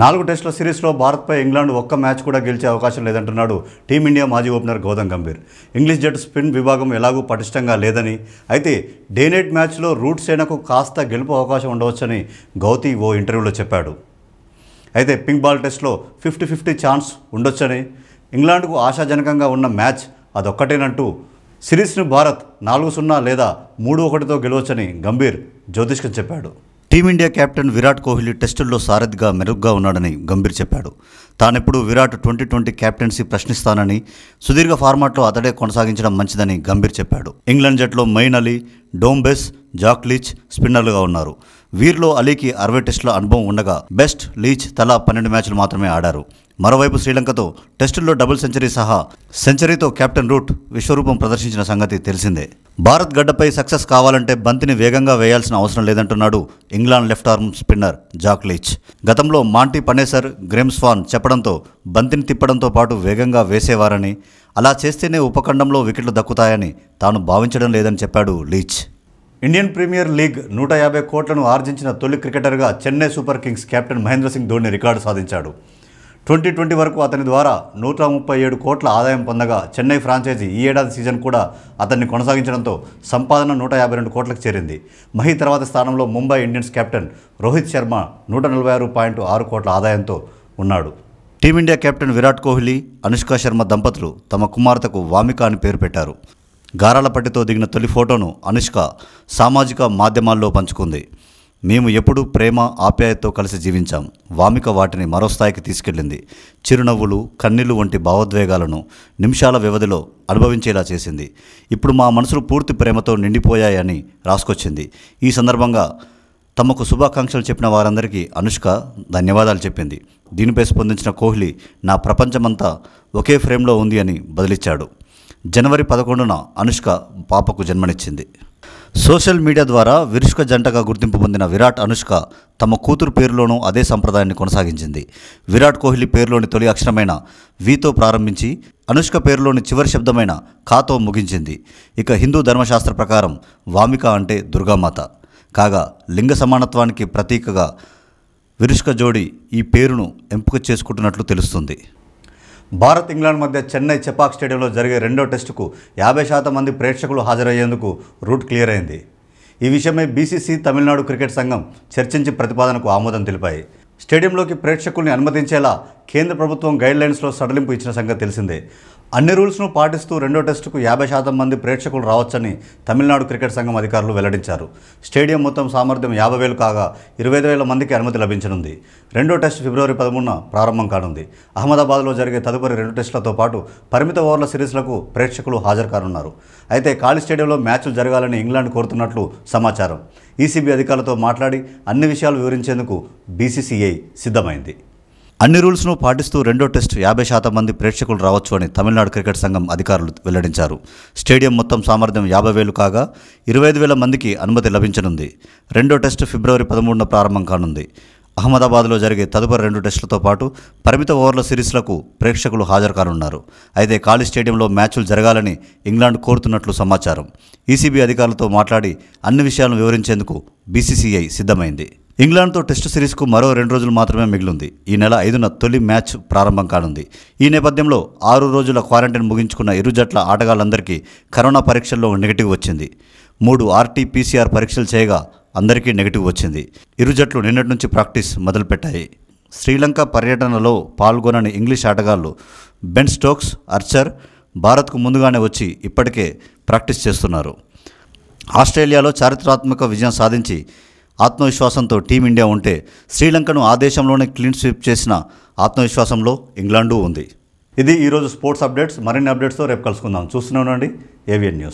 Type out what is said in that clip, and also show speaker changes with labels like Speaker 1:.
Speaker 1: నాలుగు టెస్టుల సిరీస్లో భారత్పై ఇంగ్లాండ్ ఒక్క మ్యాచ్ కూడా గెలిచే అవకాశం లేదంటున్నాడు టీమిండియా మాజీ ఓపెనర్ గౌతమ్ గంభీర్ ఇంగ్లీష్ జట్ స్పిన్ విభాగం ఎలాగూ పటిష్టంగా లేదని అయితే డే నైట్ మ్యాచ్లో రూట్ సేనకు కాస్త గెలుపు అవకాశం ఉండవచ్చని గౌతి ఓ ఇంటర్వ్యూలో చెప్పాడు అయితే పింక్ బాల్ టెస్ట్లో ఫిఫ్టీ ఫిఫ్టీ ఛాన్స్ ఉండొచ్చని ఇంగ్లాండ్కు ఆశాజనకంగా ఉన్న మ్యాచ్ అదొక్కటేనంటూ సిరీస్ను భారత్ నాలుగు సున్నా లేదా మూడు ఒకటితో గెలవచ్చని గంభీర్ జ్యోతిష్కం చెప్పాడు టీమిండియా కెప్టెన్ విరాట్ కోహ్లీ టెస్టుల్లో సారథిగా మెరుగ్గా ఉన్నాడని గంభీర్ చెప్పాడు తానెప్పుడు విరాట్ ట్వంటీ ట్వంటీ కెప్టెన్సీ ప్రశ్నిస్తానని సుదీర్ఘ ఫార్మాట్లో అతడే కొనసాగించడం మంచిదని గంభీర్ చెప్పాడు ఇంగ్లాండ్ జట్లో Moeen Ali Dom Bess Jack Leach స్పిన్నర్లుగా ఉన్నారు వీరిలో అలీకి అరవై టెస్టుల అనుభవం ఉండగా బెస్ట్ లీచ్ తలా పన్నెండు మ్యాచ్లు మాత్రమే ఆడారు మరోవైపు శ్రీలంకతో టెస్టుల్లో డబుల్ సెంచరీ సహా సెంచరీతో కెప్టెన్ రూట్ విశ్వరూపం ప్రదర్శించిన సంగతి తెలిసిందే భారత్ గడ్డపై సక్సెస్ కావాలంటే బంతిని వేగంగా వేయాల్సిన అవసరం లేదంటున్నాడు England left arm spinner Jack Leach గతంలో మాంటీ పనేసర్ గ్రేమ్స్వాన్ చెప్పడంతో బంతిని తిప్పడంతో పాటు వేగంగా వేసేవారని అలా చేస్తేనే ఉపఖండంలో వికెట్లు దక్కుతాయని తాను భావించడం లేదని చెప్పాడు లీచ్ ఇండియన్ ప్రీమియర్ లీగ్ నూట యాభై కోట్లను ఆర్జించిన తొలి క్రికెటర్గా Chennai super kings captain Mahendra Singh Dhoni record సాధించాడు ట్వంటీ ట్వంటీ వరకు అతని ద్వారా నూట ముప్పై ఏడు కోట్ల ఆదాయం పొందగా చెన్నై ఫ్రాంచైజీ ఈ ఏడాది సీజన్ కూడా అతన్ని కొనసాగించడంతో సంపాదన నూట యాభై రెండు కోట్లకు చేరింది మహి తర్వాత స్థానంలో ముంబై ఇండియన్స్ కెప్టెన్ రోహిత్ శర్మ నూట నలభై ఆరు పాయింట్ ఆరు కోట్ల ఆదాయంతో ఉన్నాడు టీమిండియా కెప్టెన్ విరాట్ కోహ్లీ అనుష్క శర్మ దంపతులు తమ కుమార్తెకు వామిక అని పేరు పెట్టారు గారాలపట్టితో దిగిన తొలి ఫోటోను అనుష్క సామాజిక మాధ్యమాల్లో పంచుకుంది మేము ఎప్పుడూ ప్రేమ ఆప్యాయతతో కలిసి జీవించాం వామిక వాటిని మరో స్థాయికి తీసుకెళ్ళింది చిరునవ్వులు కన్నీళ్లు వంటి భావోద్వేగాలను నిమిషాల వ్యవధిలో అనుభవించేలా చేసింది ఇప్పుడు మా మనసులు పూర్తి ప్రేమతో నిండిపోయాయని రాసుకొచ్చింది ఈ సందర్భంగా తమకు శుభాకాంక్షలు చెప్పిన వారందరికీ అనుష్క ధన్యవాదాలు చెప్పింది దీనిపై స్పందించిన కోహ్లీ నా ప్రపంచమంతా ఒకే ఫ్రేమ్లో ఉంది అని బదిలిచ్చాడు జనవరి పదకొండున అనుష్క పాపకు జన్మనిచ్చింది సోషల్ మీడియా ద్వారా విరుష్క జంటగా గుర్తింపు పొందిన విరాట్ అనుష్క తమ కూతురు పేరులోనూ అదే సంప్రదాయాన్ని కొనసాగించింది విరాట్ కోహ్లీ పేరులోని తొలి అక్షరమైన వితో ప్రారంభించి అనుష్క పేరులోని చివరి శబ్దమైన ఖాతో ముగించింది ఇక హిందూ ధర్మశాస్త్ర ప్రకారం వామిక అంటే దుర్గామాత కాగా లింగ సమానత్వానికి ప్రతీకగా విరుష్క జోడి ఈ పేరును ఎంపిక చేసుకుంటున్నట్లు తెలుస్తుంది భారత్ ఇంగ్లాండ్ మధ్య చెన్నై చెపాక్ స్టేడియంలో జరిగే రెండో టెస్టుకు యాభై శాతం మంది ప్రేక్షకులు హాజరయ్యేందుకు రూట్ క్లియర్ అయింది ఈ విషయమై బీసీసీ తమిళనాడు క్రికెట్ సంఘం చర్చించి ప్రతిపాదనకు ఆమోదం తెలిపాయి స్టేడియంలోకి ప్రేక్షకుల్ని అనుమతించేలా కేంద్ర ప్రభుత్వం గైడ్లైన్స్లో సడలింపు ఇచ్చిన సంగతి తెలిసిందే అన్ని రూల్స్ను పాటిస్తూ రెండో టెస్టుకు యాభై శాతం మంది ప్రేక్షకులు రావచ్చని తమిళనాడు క్రికెట్ సంఘం అధికారులు వెల్లడించారు స్టేడియం మొత్తం సామర్థ్యం యాభై వేలు కాగా ఇరవై ఐదు వేల మందికి అనుమతి లభించనుంది రెండో టెస్ట్ ఫిబ్రవరి పదమూడున ప్రారంభం కానుంది అహ్మదాబాద్లో జరిగే తదుపరి రెండు టెస్టులతో పాటు పరిమిత ఓవర్ల సిరీస్లకు ప్రేక్షకులు హాజరు కానున్నారు అయితే ఖాళీ స్టేడియంలో మ్యాచ్లు జరగాలని ఇంగ్లాండ్ కోరుతున్నట్లు సమాచారం ఈసీబీ అధికారులతో మాట్లాడి అన్ని విషయాలు వివరించేందుకు బీసీసీఐ సిద్ధమైంది అన్ని రూల్స్ను పాటిస్తూ రెండో టెస్టు యాభై శాతం మంది ప్రేక్షకులు రావచ్చు అని తమిళనాడు క్రికెట్ సంఘం అధికారులు వెల్లడించారు స్టేడియం మొత్తం సామర్థ్యం యాభై వేలు కాగా ఇరవై ఐదు వేల మందికి అనుమతి లభించనుంది రెండో టెస్టు ఫిబ్రవరి పదమూడున ప్రారంభం కానుంది అహ్మదాబాద్లో జరిగే తదుపరి రెండు టెస్టులతో పాటు పరిమిత ఓవర్ల సిరీస్లకు ప్రేక్షకులు హాజరు కానున్నారు అయితే ఖాళీ స్టేడియంలో మ్యాచ్లు జరగాలని ఇంగ్లాండ్ కోరుతున్నట్లు సమాచారం ఈసీబీ అధికారులతో మాట్లాడి అన్ని విషయాలను వివరించేందుకు బీసీసీఐ సిద్ధమైంది ఇంగ్లాండ్తో టెస్టు సిరీస్కు మరో రెండు రోజులు మాత్రమే మిగిలింది ఈ నెల ఐదున తొలి మ్యాచ్ ప్రారంభం కానుంది ఈ నేపథ్యంలో ఆరు రోజుల క్వారంటైన్ ముగించుకున్న ఇరు జట్ల ఆటగాళ్లందరికీ కరోనా పరీక్షల్లో నెగిటివ్ వచ్చింది మూడు ఆర్టీపీసీఆర్ పరీక్షలు చేయగా అందరికీ నెగిటివ్ వచ్చింది ఇరు జట్లు నిన్నటి నుంచి ప్రాక్టీస్ మొదలుపెట్టాయి శ్రీలంక పర్యటనలో పాల్గొనని ఇంగ్లీష్ ఆటగాళ్లు బెన్ స్టోక్స్ అర్చర్ భారత్కు ముందుగానే వచ్చి ఇప్పటికే ప్రాక్టీస్ చేస్తున్నారు ఆస్ట్రేలియాలో చారిత్రాత్మక విజయం సాధించి ఆత్మవిశ్వాసంతో టీమిండియా ఉంటే శ్రీలంకను ఆ దేశంలోనే క్లీన్ స్వీప్ చేసిన ఆత్మవిశ్వాసంలో ఇంగ్లాండు ఉంది ఇది ఈరోజు స్పోర్ట్స్ అప్డేట్స్ మరిన్ని అప్డేట్స్తో రేపు కలుసుకుందాం చూస్తూనే ఉండండి ఏవిఎన్ న్యూస్